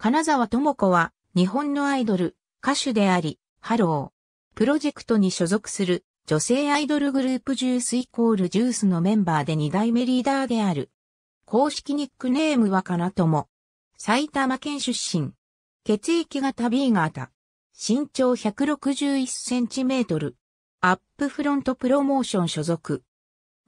金沢智子は、日本のアイドル、歌手であり、ハロー。プロジェクトに所属する、女性アイドルグループジュースイコールジュースのメンバーで2代目リーダーである。公式ニックネームはかなとも。埼玉県出身。血液型 B 型。身長161センチメートル。アップフロントプロモーション所属。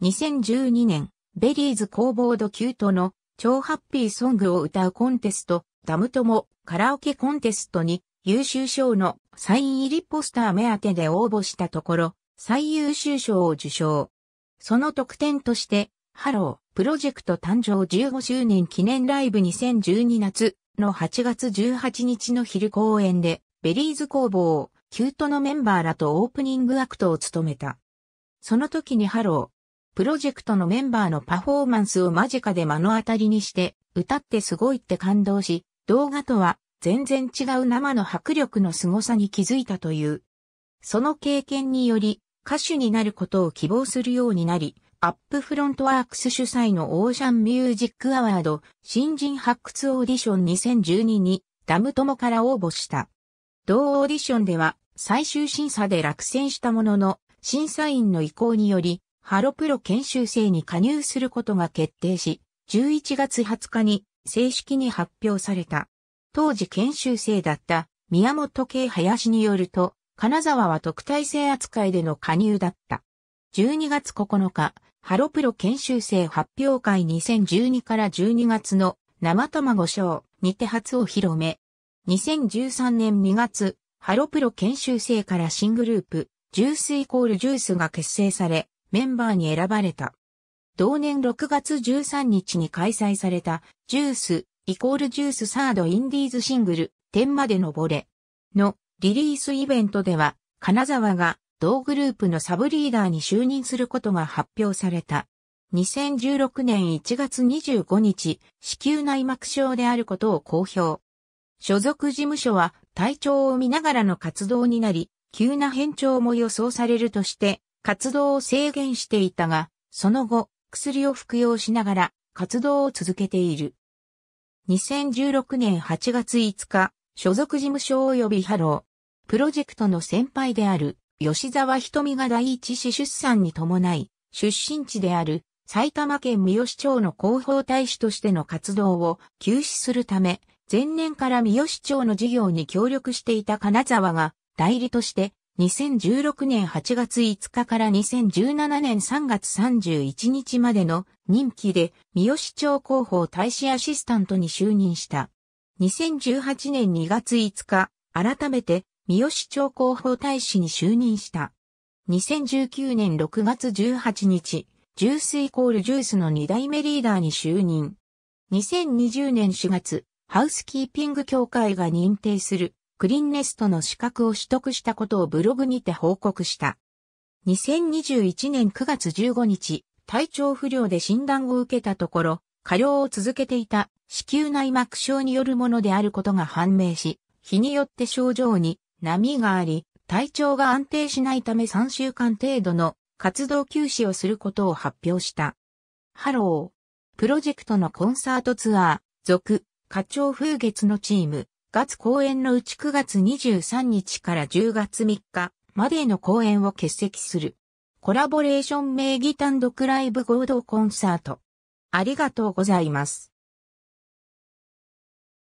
2012年、ベリーズ工房ドキュートの超ハッピーソングを歌うコンテスト、ダムともカラオケコンテストに優秀賞のサイン入りポスター目当てで応募したところ、最優秀賞を受賞。その特典として、ハロープロジェクト誕生15周年記念ライブ2012夏の8月18日の昼公演で、ベリーズ工房、キュートのメンバーらとオープニングアクトを務めた。その時にハロー、プロジェクトのメンバーのパフォーマンスを間近で目の当たりにして、歌ってすごいって感動し、動画とは全然違う生の迫力の凄さに気づいたという。その経験により、歌手になることを希望するようになり、アップフロントワークス主催のオーシャンミュージックアワード新人発掘オーディション2012にダム友から応募した。同オーディションでは最終審査で落選したものの審査員の意向によりハロプロ研修生に加入することが決定し、11月20日に正式に発表された。当時研修生だった宮本慶林によると、金沢は特待生扱いでの加入だった。12月9日、ハロプロ研修生発表会2012から12月の生卵賞にて初を広め。2013年2月、ハロプロ研修生から新グループ、ジュースイコールジュースが結成され、メンバーに選ばれた。同年6月13日に開催された、ジュース、イコールジュースサードインディーズシングル、点まで登れ、のリリースイベントでは、金沢が同グループのサブリーダーに就任することが発表された。2016年1月25日、子宮内膜症であることを公表。所属事務所は体調を見ながらの活動になり、急な変調も予想されるとして、活動を制限していたが、その後、薬を服用しながら活動を続けている。2016年8月5日、所属事務所及びハロー、プロジェクトの先輩である吉沢瞳が第一子出産に伴い、出身地である埼玉県三好町の広報大使としての活動を休止するため、前年から三好町の事業に協力していた金沢が代理として2016年8月5日から2017年3月31日までの任期で三好町広報大使アシスタントに就任した。2018年2月5日、改めて三好町広報大使に就任した。2019年6月18日、ジュースイコールジュースの2代目リーダーに就任。2020年4月、ハウスキーピング協会が認定するクリンネストの資格を取得したことをブログにて報告した。2021年9月15日、体調不良で診断を受けたところ、過労を続けていた子宮内膜症によるものであることが判明し、日によって症状に波があり、体調が安定しないため3週間程度の活動休止をすることを発表した。ハロー。プロジェクトのコンサートツアー、続、課長風月のチーム、月公演のうち9月23日から10月3日までの公演を欠席する。コラボレーション名義単独ライブ合同コンサート。ありがとうございます。